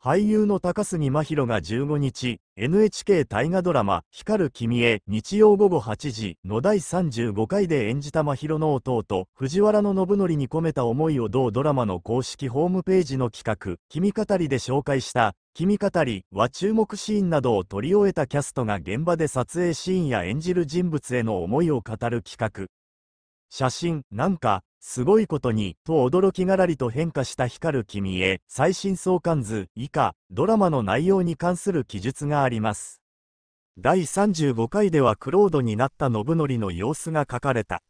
俳優の高杉真宙が15日、NHK 大河ドラマ、光る君へ、日曜午後8時の第35回で演じた真宙の弟、藤原の信則に込めた思いを同ドラマの公式ホームページの企画、君語りで紹介した、君語りは注目シーンなどを撮り終えたキャストが現場で撮影シーンや演じる人物への思いを語る企画。写真、なんか、すごいことに、と驚きがらりと変化した光る君へ、最新相関図以下、ドラマの内容に関する記述があります。第35回ではクロードになった信則の様子が書かれた。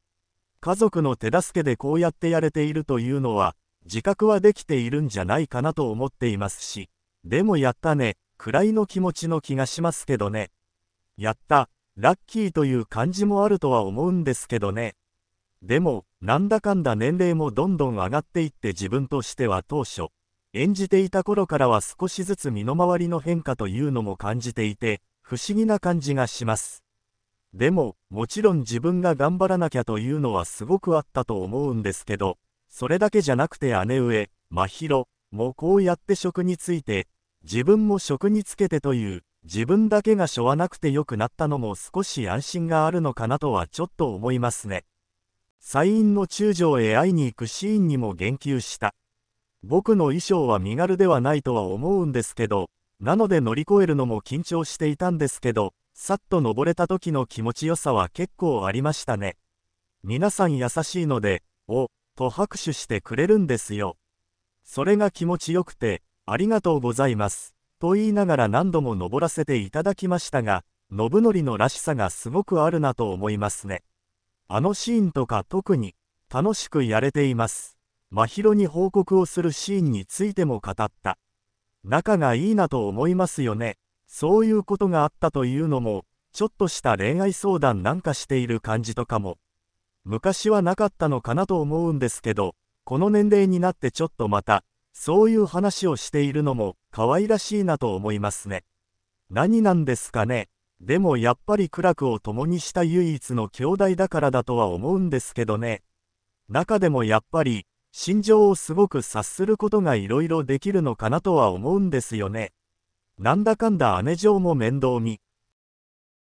家族の手助けでこうやってやれているというのは、自覚はできているんじゃないかなと思っていますし、でもやったね、くらいの気持ちの気がしますけどね。やった、ラッキーという感じもあるとは思うんですけどね。でも、なんだかんだ年齢もどんどん上がっていって自分としては当初、演じていた頃からは少しずつ身の回りの変化というのも感じていて、不思議な感じがします。でも、もちろん自分が頑張らなきゃというのはすごくあったと思うんですけど、それだけじゃなくて姉上、真宙もこうやって職について、自分も職につけてという、自分だけがしょわなくてよくなったのも少し安心があるのかなとはちょっと思いますね。インの中将へ会いに行くシーンにも言及した。僕の衣装は身軽ではないとは思うんですけど、なので乗り越えるのも緊張していたんですけど、さっと登れた時の気持ちよさは結構ありましたね。皆さん優しいので、お、と拍手してくれるんですよ。それが気持ちよくて、ありがとうございます。と言いながら何度も登らせていただきましたが、信則のらしさがすごくあるなと思いますね。あのシーンとか特に楽しくやれています。真宙に報告をするシーンについても語った。仲がいいなと思いますよね。そういうことがあったというのも、ちょっとした恋愛相談なんかしている感じとかも。昔はなかったのかなと思うんですけど、この年齢になってちょっとまた、そういう話をしているのも可愛らしいなと思いますね。何なんですかね。でもやっぱり苦楽を共にした唯一の兄弟だからだとは思うんですけどね。中でもやっぱり、心情をすごく察することがいろいろできるのかなとは思うんですよね。なんだかんだ姉嬢も面倒見。